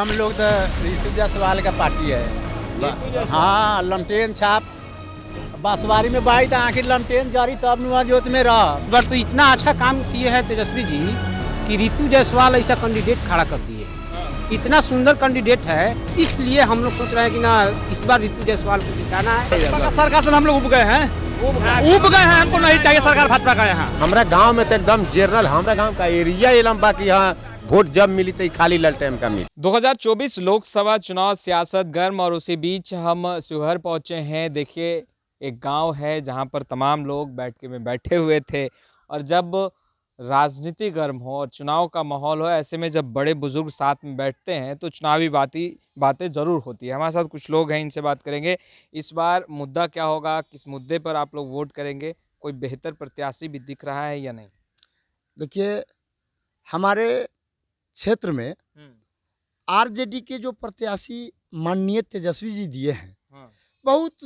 हम लोग तो ऋतु जायसवाल का पार्टी है हाँ लमटेन छाप बासवारी में बाई तो आखिर लमटेन जारी तब जोत में रह अगर तो इतना अच्छा काम किए हैं तेजस्वी जी कि ऋतु जायसवाल ऐसा कैंडिडेट खड़ा कर दिए हाँ। इतना सुंदर कैंडिडेट है इसलिए हम लोग सोच रहे हैं कि ना इस बार ऋतु जायसवाल को जिताना है सरकार से हम लोग उब गए हैं उब गए हैं हमको नहीं चाहिए सरकार भाजपा का यहाँ हमारे गाँव में तो एकदम जनरल हमारे गाँव का एरिया लंबा की यहाँ वोट जब मिली तो खाली ललटेम का मिली 2024 लोकसभा चुनाव सियासत गर्म और उसी बीच हम सुहर पहुंचे हैं देखिए एक गांव है जहां पर तमाम लोग बैठके में बैठे हुए थे और जब राजनीति गर्म हो और चुनाव का माहौल हो ऐसे में जब बड़े बुजुर्ग साथ में बैठते हैं तो चुनावी बाती बातें ज़रूर होती है हमारे साथ कुछ लोग हैं इनसे बात करेंगे इस बार मुद्दा क्या होगा किस मुद्दे पर आप लोग वोट करेंगे कोई बेहतर प्रत्याशी भी दिख रहा है या नहीं देखिए हमारे क्षेत्र में हम्म। आरजेडी के जो प्रत्याशी माननीय तेजस्वी जी दिए हैं हाँ। बहुत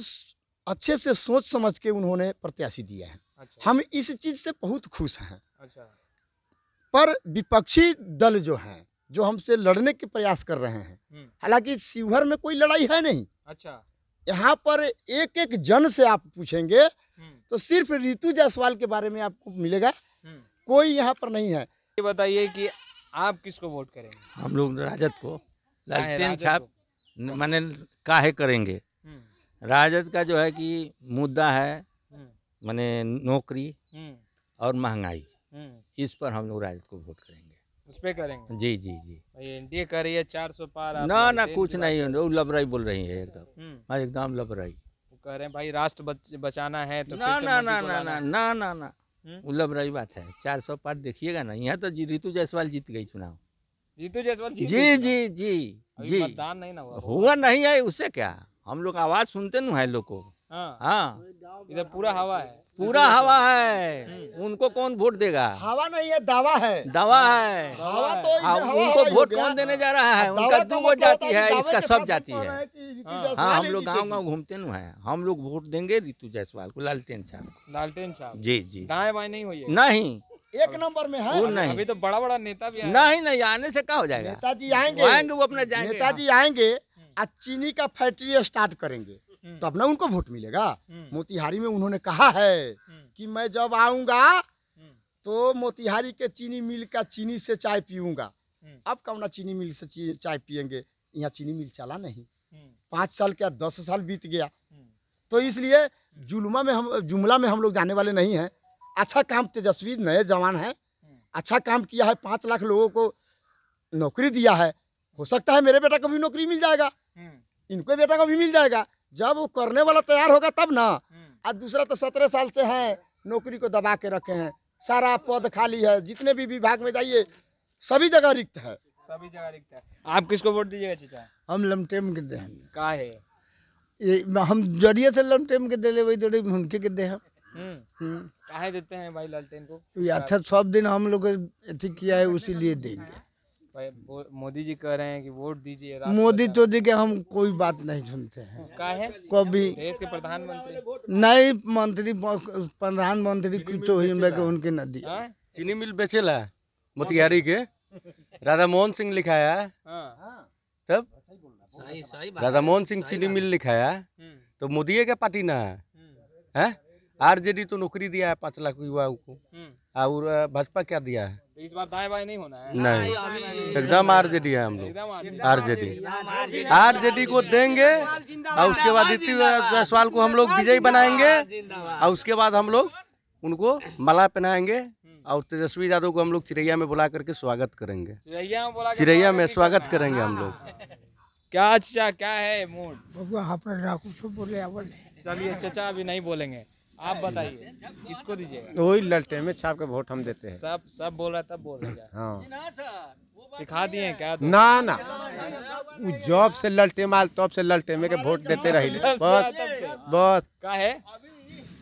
अच्छे से सोच समझ के उन्होंने प्रत्याशी दिए हैं अच्छा। हम इस चीज से बहुत खुश हैं अच्छा। पर विपक्षी दल जो हैं जो हमसे लड़ने के प्रयास कर रहे हैं हम्म। हालांकि शिवहर में कोई लड़ाई है नहीं अच्छा यहाँ पर एक एक जन से आप पूछेंगे हम्म। तो सिर्फ ऋतु जायसवाल के बारे में आपको मिलेगा कोई यहाँ पर नहीं है बताइए कि आप किसको वोट करेंगे हम लोग राजद को लालटेन छाप मैंने काहे करेंगे हम्म। राजद का जो है कि मुद्दा है मैंने हम्म। नौकरी हम्म। और महंगाई इस पर हम लोग राजद को वोट करेंगे उस पर करेंगे जी जी जी एनडीए कर रही है चार सौ पार ना ना कुछ नहीं वो लबराई बोल रही है एकदम हाँ, एकदम लबराई कह रहे हैं भाई राष्ट्र बच, बचाना है तो ना ना ना ना ना ना ना ना हम्म? उल्लभ रही बात है चार सौ पार देखिएगा ना यहाँ तो रितु जायसवाल जीत गई चुनाव रितु जायसवाल जी जी जी जी जी मतदान नहीं ना हुआ हुआ नहीं है उससे क्या हम लोग आवाज़ सुनते नो है को हाँ।, हाँ इधर पूरा हवा है पूरा हवा है हम्म। उनको कौन वोट देगा हवा नहीं है दावा है दावा है हवा तो हाँ, हवा उनको वोट कौन देने जा रहा है उनका दो वो तो जाति है इसका सब जाति तो है हाँ, हाँ हम लोग गाँव गाँव घूमते न है हम लोग वोट देंगे ऋतु जायसवाल को लालटेन साहब लालटेन साहब जी जी दाएं बाएं नहीं हुई नहीं एक नंबर में है नहीं अभी तो बड़ा बड़ा नेता भी नहीं नहीं आने से क्या हो जाएगा नेताजी आएंगे आएंगे वो अपने जाएंगे नेताजी आएंगे आज हाँ। चीनी का फैक्ट्री स्टार्ट करेंगे हम्म। तब तो ना उनको वोट मिलेगा हम्म। मोतिहारी में उन्होंने कहा है हम्म। कि मैं जब आऊंगा तो मोतिहारी के चीनी मिल का चीनी से चाय पीऊंगा अब कौना चीनी मिल से चाय पियेंगे यहाँ चीनी मिल चला नहीं पांच साल क्या दस साल बीत गया तो इसलिए जुलमा में हम जुमला में हम लोग जाने वाले नहीं हैं अच्छा काम तेजस्वी नए जवान हैं अच्छा काम किया है पाँच लाख लोगों को नौकरी दिया है हो सकता है मेरे बेटा को भी नौकरी मिल जाएगा इनको बेटा को भी मिल जाएगा जब वो करने वाला तैयार होगा तब ना और हम्म। दूसरा तो सत्रह साल से हैं नौकरी को दबा के रखे हैं सारा पद खाली है जितने भी विभाग में जाइए सभी जगह रिक्त है सभी जगह रिक्त है आप किसको वोट दीजिएगा चीचा हम लमटेम के दे का है ये हम जरिए से लमटेम के दे ले वही जोड़ी उनके के दे हम हम्म। हम्म। काहे देते हैं भाई लालटेन को अच्छा सब दिन हम लोग अथी किया है उसी लिए देंगे मोदी जी कह रहे हैं कि वोट दीजिए मोदी तो दी के हम कोई बात नहीं सुनते हैं है कभी देश के प्रधानमंत्री नहीं मंत्री प्रधानमंत्री तो हिम्मत उनके नदी हाँ? चीनी मिल बेचेला मोतिहारी के राधा मोहन सिंह लिखाया हाँ। तब राधा मोहन सिंह चीनी मिल लिखाया हम्म। तो मोदी के पार्टी ना है हम्म। हाँ? आरजेडी तो नौकरी दिया है पाँच लाख युवाओं को हम्म। और भाजपा क्या दिया है तो इस बार दाएं बाएं नहीं होना है नहीं एकदम हाँ, आरजेडी है हम लोग आरजेडी आरजेडी को देंगे और उसके बाद नीति जायसवाल को हम लोग विजयी बनाएंगे और उसके बाद हम लोग उनको मला पहनाएंगे और तेजस्वी यादव को हम लोग चिड़ैया में बुला करके स्वागत करेंगे चिड़ैया में स्वागत करेंगे हम लोग क्या अच्छा क्या है मूड हाँ पर बोले चलिए चचा अभी नहीं बोलेंगे आप बताइए किसको दीजिएगा वही ललटे में छाप के वोट हम देते हैं सब सब बोल रहा था बोल रहा हाँ सिखा दिए क्या तो? ना ना जॉब से ललटे माल तब से ललटे में के वोट देते रही बहुत बहुत का है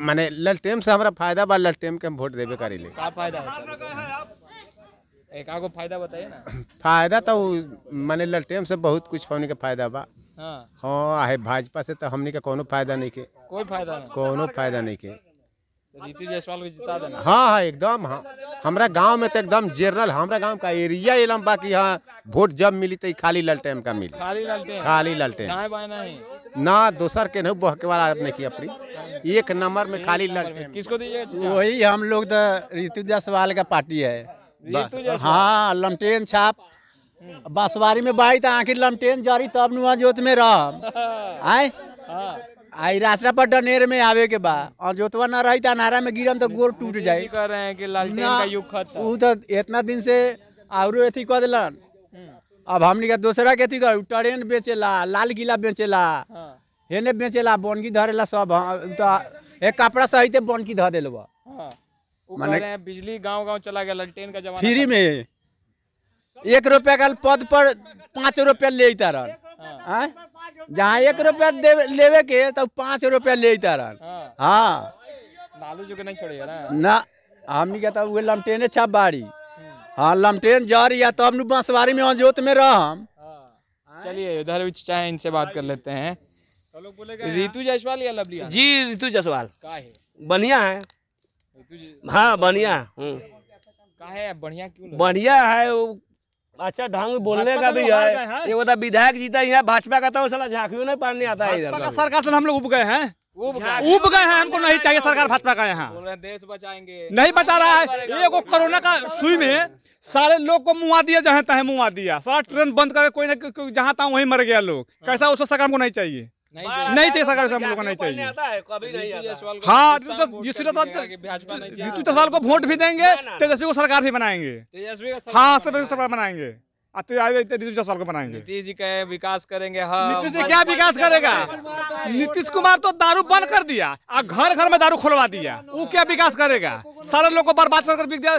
माने ललटेम से हमारा फायदा बा ललटेम के हम वोट देवे करी ले का फायदा है एक आगो फायदा बताइए ना फायदा तो माने ललटेम से बहुत कुछ होने का फायदा बा हाँ, हाँ आहे भाजपा से तो हमने का कोनो फायदा नहीं के कोई फायदा नहीं कोनो फायदा नहीं के तो नीतीश जायसवाल को जिता देना हाँ हाँ एकदम हाँ हमारा गांव में तो एकदम जनरल हमारा गांव का एरिया एलम बाकी हाँ वोट जब मिली तो खाली ललटेम का मिली खाली ललटेम खाली ललटेम ना दूसर के नहीं बहके वाला आपने की अपनी एक नंबर में खाली ललटेम किसको दीजिएगा वही हम लोग तो ऋतु जायसवाल का पार्टी है हाँ लमटेन छाप बसवारी में बाई तो आखिर लमटेन जारी तब नुआ जोत में रह आए आई रास्ता पर डनेर में आवे के बा और जोतवा ना रही तो नारा में गिरम तो गोर टूट जाए कर रहे हैं कि लालटेन का युग खत्म वो तो इतना दिन से आरो एथी कह दिलन हम्म। अब हमनी का दूसरा के कर ट्रेन बेचेला लाल किला बेचेला हाँ। हेने बेचेला बोनगी धरेला सब हाँ, तो एक कपड़ा सहित बोनगी धर देलबा हाँ। माने बिजली गांव गांव चला गया लालटेन का जमाना फ्री में एक रुपये का पद पर पाँच रुपया ले रन हाँ। जहाँ एक रुपया लेवे के तब पाँच रुपया ले रन हाँ, हाँ। लालू जी के नहीं छोड़े ना ना के तब लमटेने छा बाड़ी हाँ लमटेन जा रही है तब तो बांसवाड़ी में जोत में रह हम हाँ। चलिए इधर भी चाहे इनसे बात कर लेते हैं रितु जायसवाल या लवली जी रितु जायसवाल बढ़िया है हाँ बढ़िया है हम्म। बढ़िया क्यों बढ़िया है अच्छा ढंग बोलने का तो भी है ये वो तो विधायक जीता तो यहाँ भाजपा का तो साला झांकियों नहीं पानी आता है सरकार से हम लोग उब गए हैं उब गए हैं हमको नहीं चाहिए सरकार भाजपा का यहाँ देश बचाएंगे नहीं बचा रहा है ये कोरोना का सुई में सारे लोग को मुआ दिया जहाँ तहे मुआ दिया सारा ट्रेन बंद करके कोई ना जहाँ तहाँ वहीं मर गया लोग हाँ। कैसा उस सरकार को नहीं चाहिए नहीं चाहिए सरकार हम लोग को हाँ, तो नहीं चाहिए हाँ ऋतु को वोट भी देंगे तेजस्वी को सरकार भी बनाएंगे हाँ सरकार बनाएंगे नीतीश को बनाएंगे नीतीश जी का विकास करेंगे हाँ नीतीश जी क्या विकास करेगा नीतीश कुमार तो दारू बंद कर दिया और घर घर में दारू खोलवा दिया वो क्या विकास करेगा सारे लोग को बर्बाद कर दिया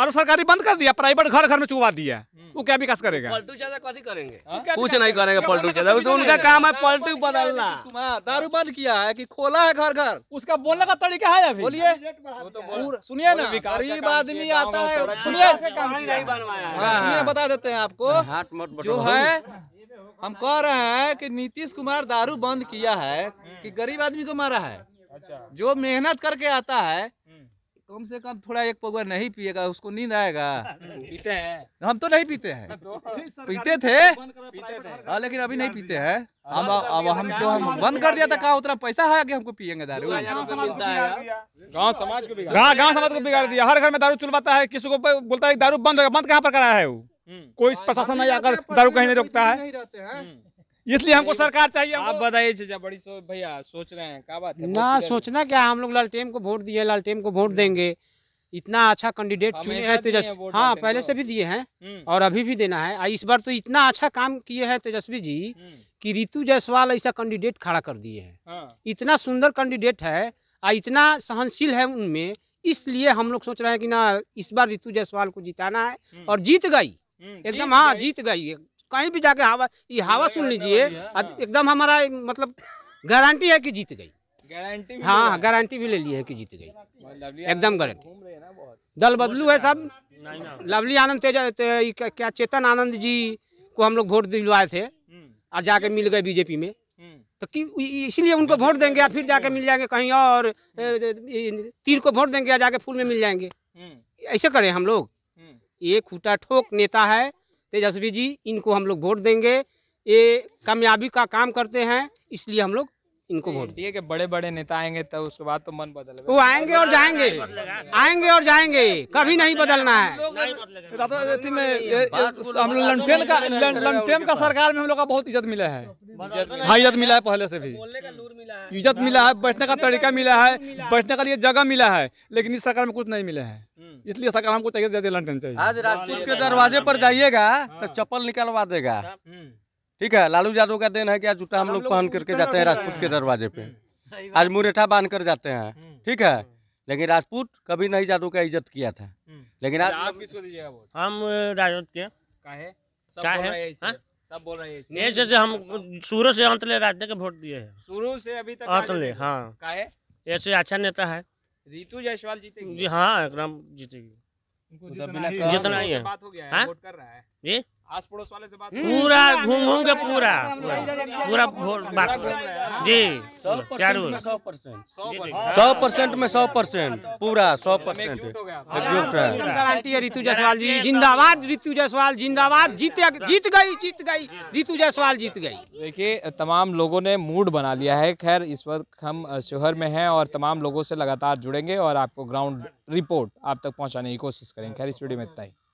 दारू सरकारी बंद कर दिया प्राइवेट घर घर में चुवा दिया वो क्या विकास करेगा पलटू ज्यादा कथी करेंगे कुछ नहीं करेंगे पलटू ज्यादा तो उनका काम है पलटू बदलना दारू बंद किया है की हाँ, हाँ। खोला है घर घर उसका बोलने का तरीका है बोलिए तो सुनिए ना गरीब आदमी आता है सुनिए हाँ। सुनिए बता देते हैं आपको जो है हम कह रहे हैं कि नीतीश कुमार दारू बंद किया है कि गरीब आदमी को मारा है अच्छा। जो मेहनत करके आता है कम से कम थोड़ा एक पगवा नहीं पिएगा उसको नींद आएगा पीते हैं हम तो नहीं पीते हैं हाँ, तो पीते थे हाँ लेकिन अभी नहीं पीते हैं हम अब हम तो हम बंद कर दिया था कहा उतना पैसा है कि हमको पियेंगे दारू गांव समाज को गांव समाज को बिगाड़ दिया हर घर में दारू चुलवाता है किसी को बोलता है दारू बंद होगा बंद कहाँ पर कराया है वो हम्म। कोई प्रशासन नहीं आकर दारू कहीं नहीं रोकता है इसलिए हमको सरकार चाहिए आप बताइए चीजा बड़ी सो, भैया सोच रहे हैं क्या बात है ना सोचना क्या हम लोग लालटेम को वोट दिए लालटेम को वोट हम्म। देंगे इतना अच्छा कैंडिडेट चुने हैं तेजस्वी हाँ पहले से भी दिए हैं हम्म। और अभी भी देना है इस बार तो इतना अच्छा काम किए हैं तेजस्वी जी हम्म। कि रितु जायसवाल ऐसा कैंडिडेट खड़ा कर दिए हैं हाँ। इतना सुंदर कैंडिडेट है और इतना सहनशील है उनमें इसलिए हम लोग सोच रहे हैं कि ना इस बार रितु जायसवाल को जिताना है और जीत गई एकदम हाँ जीत गई कहीं भी जाके हवा ये हवा सुन लीजिए हाँ। एकदम हमारा मतलब गारंटी है कि जीत गई गारंटी हाँ, हाँ गारंटी भी ले ली है कि जीत गई मतलब एकदम गारंटी दल बदलू है सब लवली आनंद तेज क्या चेतन आनंद जी को हम लोग वोट दिलवाए थे हम्म। और जाके मिल गए बीजेपी में हम्म। तो कि इसलिए उनको वोट देंगे या फिर जाके मिल जाएंगे कहीं और हम्म। तीर को वोट देंगे या जाके फूल में मिल जाएंगे ऐसे करें हम लोग ये खूटा ठोक नेता है तेजस्वी जी इनको हम लोग वोट देंगे ये कामयाबी का काम करते हैं इसलिए हम लोग इनको वोट दिए कि बड़े बड़े नेता आएंगे तो उसके बाद तो मन बदल वो आएंगे और जाएंगे आएंगे और जाएंगे कभी नहीं बदलना है का का सरकार में हम लोग का बहुत इज्जत मिला है हाँ इज्जत मिला है पहले से भी इज्जत मिला है बैठने का तरीका मिला है बैठने के लिए जगह मिला है लेकिन इस सरकार में कुछ नहीं मिला है हम्म। इसलिए सरकार हमको चाहिए जज चाहिए आज राजपूत के दरवाजे पर जाइएगा तो हाँ। चप्पल निकलवा देगा हाँ। हम्म। ठीक है लालू यादव का देन है कि आज जूता हम लोग पहन करके जाते हैं राजपूत के दरवाजे पे हम्म। आज मुरेठा बांध कर जाते हैं ठीक है लेकिन राजपूत कभी नहीं जादू का इज्जत किया था लेकिन आज आप किसको हम राजपूत के काहे सब बोल रहे हैं हाँ? जैसे हम शुरू से अंत ले राजद के वोट दिए हैं शुरू से अभी तक अंत ले हाँ ऐसे अच्छा नेता है रितु जायसवाल जीतेगी जी हाँ एकदम जीतेगी जितना ही है बात हो गया है हाँ? वोट कर रहा है जी आस पड़ोस वाले से बात हम्म। पूरा घूम घूम के पूरा पूरा बात जी चारू सौ परसेंट में सौ परसेंट पूरा सौ परसेंट हाँ। हाँ। गारंटी है ऋतु जायसवाल जी जिंदाबाद ऋतु जायसवाल जिंदाबाद जीत जीत गई जीत गई ऋतु जायसवाल जीत गई देखिए तमाम लोगों ने मूड बना लिया है खैर इस वक्त हम शहर में हैं और तमाम लोगों से लगातार जुड़ेंगे और आपको ग्राउंड रिपोर्ट आप तक पहुंचाने की कोशिश करेंगे खैर इस वीडियो में इतना ही